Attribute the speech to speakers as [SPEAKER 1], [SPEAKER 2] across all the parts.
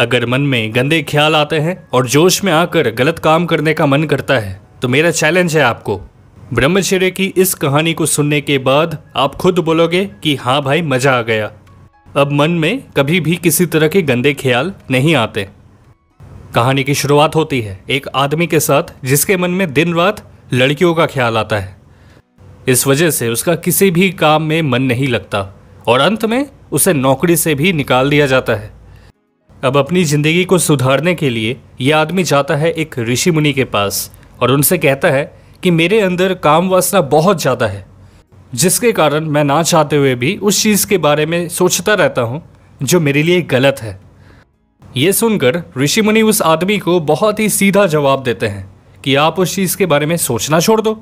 [SPEAKER 1] अगर मन में गंदे ख्याल आते हैं और जोश में आकर गलत काम करने का मन करता है तो मेरा चैलेंज है आपको ब्रह्मचर्य की इस कहानी को सुनने के बाद आप खुद बोलोगे कि हाँ भाई मज़ा आ गया अब मन में कभी भी किसी तरह के गंदे ख्याल नहीं आते कहानी की शुरुआत होती है एक आदमी के साथ जिसके मन में दिन रात लड़कियों का ख्याल आता है इस वजह से उसका किसी भी काम में मन नहीं लगता और अंत में उसे नौकरी से भी निकाल दिया जाता है अब अपनी ज़िंदगी को सुधारने के लिए यह आदमी जाता है एक ऋषि मुनि के पास और उनसे कहता है कि मेरे अंदर काम वासना बहुत ज़्यादा है जिसके कारण मैं ना चाहते हुए भी उस चीज़ के बारे में सोचता रहता हूँ जो मेरे लिए गलत है ये सुनकर ऋषि मुनि उस आदमी को बहुत ही सीधा जवाब देते हैं कि आप उस चीज़ के बारे में सोचना छोड़ दो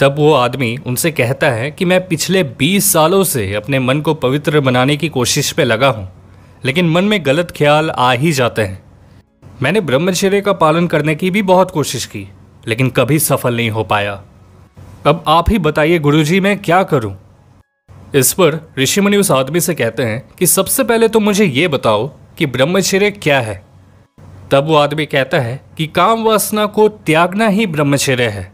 [SPEAKER 1] तब वो आदमी उनसे कहता है कि मैं पिछले 20 सालों से अपने मन को पवित्र बनाने की कोशिश पे लगा हूँ लेकिन मन में गलत ख्याल आ ही जाते हैं मैंने ब्रह्मचर्य का पालन करने की भी बहुत कोशिश की लेकिन कभी सफल नहीं हो पाया अब आप ही बताइए गुरुजी मैं क्या करूं? इस पर ऋषि मुनि उस आदमी से कहते हैं कि सबसे पहले तो मुझे ये बताओ कि ब्रह्मचर्य क्या है तब वो आदमी कहता है कि काम वासना को त्यागना ही ब्रह्मचर्य है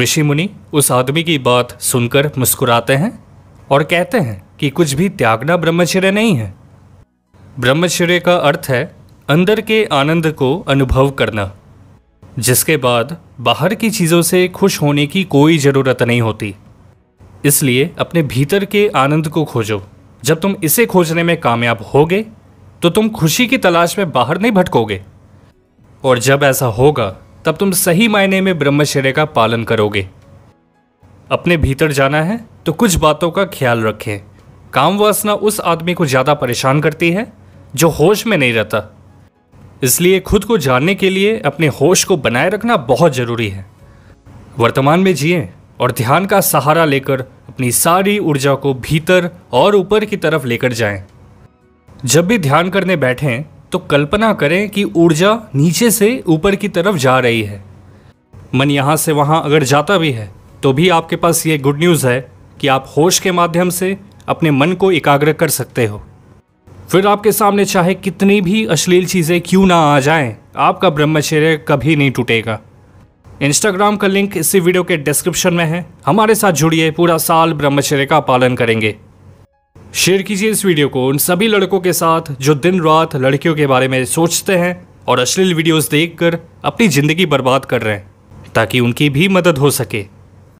[SPEAKER 1] ऋषि मुनि उस आदमी की बात सुनकर मुस्कुराते हैं और कहते हैं कि कुछ भी त्यागना ब्रह्मचर्य नहीं है ब्रह्मचर्य का अर्थ है अंदर के आनंद को अनुभव करना जिसके बाद बाहर की चीज़ों से खुश होने की कोई ज़रूरत नहीं होती इसलिए अपने भीतर के आनंद को खोजो जब तुम इसे खोजने में कामयाब होगे तो तुम खुशी की तलाश में बाहर नहीं भटकोगे और जब ऐसा होगा तब तुम सही मायने में ब्रह्मचर्य का पालन करोगे अपने भीतर जाना है तो कुछ बातों का ख्याल रखें काम वासना उस आदमी को ज़्यादा परेशान करती है जो होश में नहीं रहता इसलिए खुद को जानने के लिए अपने होश को बनाए रखना बहुत ज़रूरी है वर्तमान में जिए और ध्यान का सहारा लेकर अपनी सारी ऊर्जा को भीतर और ऊपर की तरफ लेकर जाएं। जब भी ध्यान करने बैठें तो कल्पना करें कि ऊर्जा नीचे से ऊपर की तरफ जा रही है मन यहाँ से वहाँ अगर जाता भी है तो भी आपके पास ये गुड न्यूज़ है कि आप होश के माध्यम से अपने मन को एकाग्र कर सकते हो फिर आपके सामने चाहे कितनी भी अश्लील चीज़ें क्यों ना आ जाएं, आपका ब्रह्मचर्य कभी नहीं टूटेगा इंस्टाग्राम का लिंक इसी वीडियो के डिस्क्रिप्शन में है हमारे साथ जुड़िए पूरा साल ब्रह्मचर्य का पालन करेंगे शेयर कीजिए इस वीडियो को उन सभी लड़कों के साथ जो दिन रात लड़कियों के बारे में सोचते हैं और अश्लील वीडियोस देखकर अपनी ज़िंदगी बर्बाद कर रहे हैं ताकि उनकी भी मदद हो सके